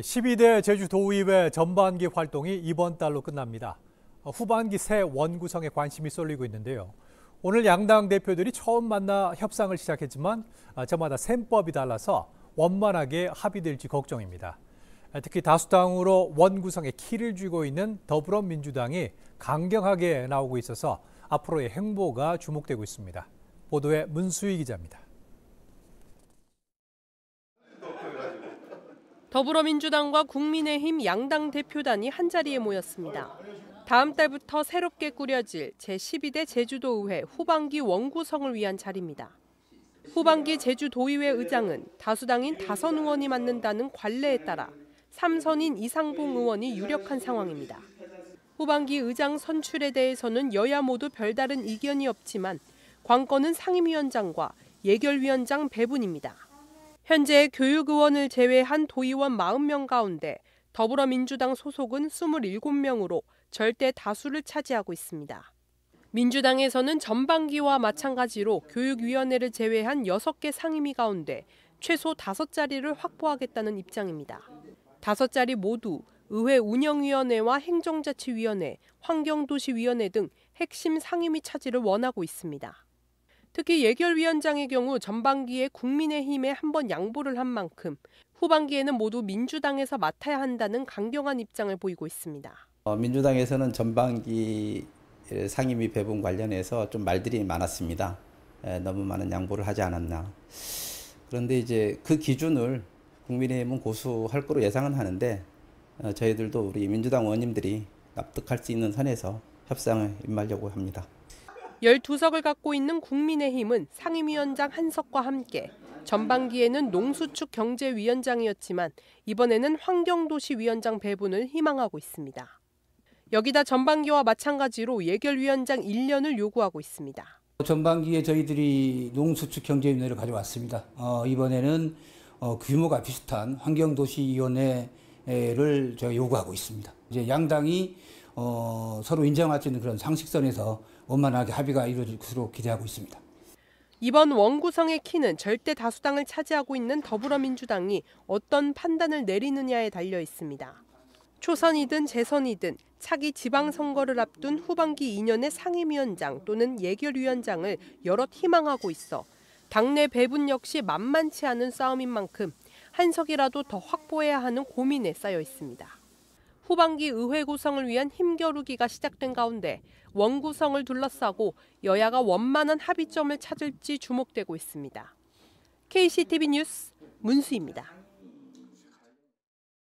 12대 제주도의회 전반기 활동이 이번 달로 끝납니다. 어, 후반기 새 원구성에 관심이 쏠리고 있는데요. 오늘 양당 대표들이 처음 만나 협상을 시작했지만 아, 저마다 셈법이 달라서 원만하게 합의될지 걱정입니다. 아, 특히 다수당으로 원구성에 키를 쥐고 있는 더불어민주당이 강경하게 나오고 있어서 앞으로의 행보가 주목되고 있습니다. 보도에 문수희 기자입니다. 더불어민주당과 국민의힘 양당 대표단이 한자리에 모였습니다. 다음 달부터 새롭게 꾸려질 제12대 제주도의회 후반기 원구성을 위한 자리입니다. 후반기 제주도의회 의장은 다수당인 다선 의원이 맡는다는 관례에 따라 3선인 이상봉 의원이 유력한 상황입니다. 후반기 의장 선출에 대해서는 여야 모두 별다른 이견이 없지만 관건은 상임위원장과 예결위원장 배분입니다. 현재 교육의원을 제외한 도의원 40명 가운데 더불어민주당 소속은 27명으로 절대 다수를 차지하고 있습니다. 민주당에서는 전반기와 마찬가지로 교육위원회를 제외한 6개 상임위 가운데 최소 5자리를 확보하겠다는 입장입니다. 5자리 모두 의회 운영위원회와 행정자치위원회, 환경도시위원회 등 핵심 상임위 차지를 원하고 있습니다. 특히 예결위원장의 경우 전반기에 국민의힘에 한 번 양보를 한 만큼 후반기에는 모두 민주당에서 맡아야 한다는 강경한 입장을 보이고 있습니다. 어, 민주당에서는 전반기 상임위 배분 관련해서 좀 말들이 많았습니다. 너무 많은 양보를 하지 않았나. 그런데 이제 그 기준을 국민의힘은 고수할 거로 예상은 하는데 어, 저희들도 우리 민주당 의원님들이 납득할 수 있는 선에서 협상을 임하려고 합니다. 12석을 갖고 있는 국민의힘은 상임위원장 한석과 함께 전반기에는 농수축 경제위원장이었지만 이번에는 환경도시 위원장 배분을 희망하고 있습니다. 여기다 전반기와 마찬가지로 예결위원장 1년을 요구하고 있습니다. 전반기에 저희들이 농수축 경제위원회를 가져왔습니다. 어, 이번에는 어, 규모가 비슷한 환경도시위원회를 저희 요구하고 있습니다. 이제 양당이 어, 서로 인정할 수 있는 그런 상식선에서 원만하게 합의가 이루어질 것으로 기대하고 있습니다. 이번 원구성의 키는 절대 다수당을 차지하고 있는 더불어민주당이 어떤 판단을 내리느냐에 달려 있습니다. 초선이든 재선이든 차기 지방선거를 앞둔 후반기 2년의 상임위원장 또는 예결위원장을 여럿 희망하고 있어 당내 배분 역시 만만치 않은 싸움인 만큼 한석이라도 더 확보해야 하는 고민에 쌓여 있습니다. 후반기 의회 구성을 위한 힘겨루기가 시작된 가운데 원구성을 둘러싸고 여야가 원만한 합의점을 찾을지 주목되고 있습니다. KCTV 뉴스 문수입니다.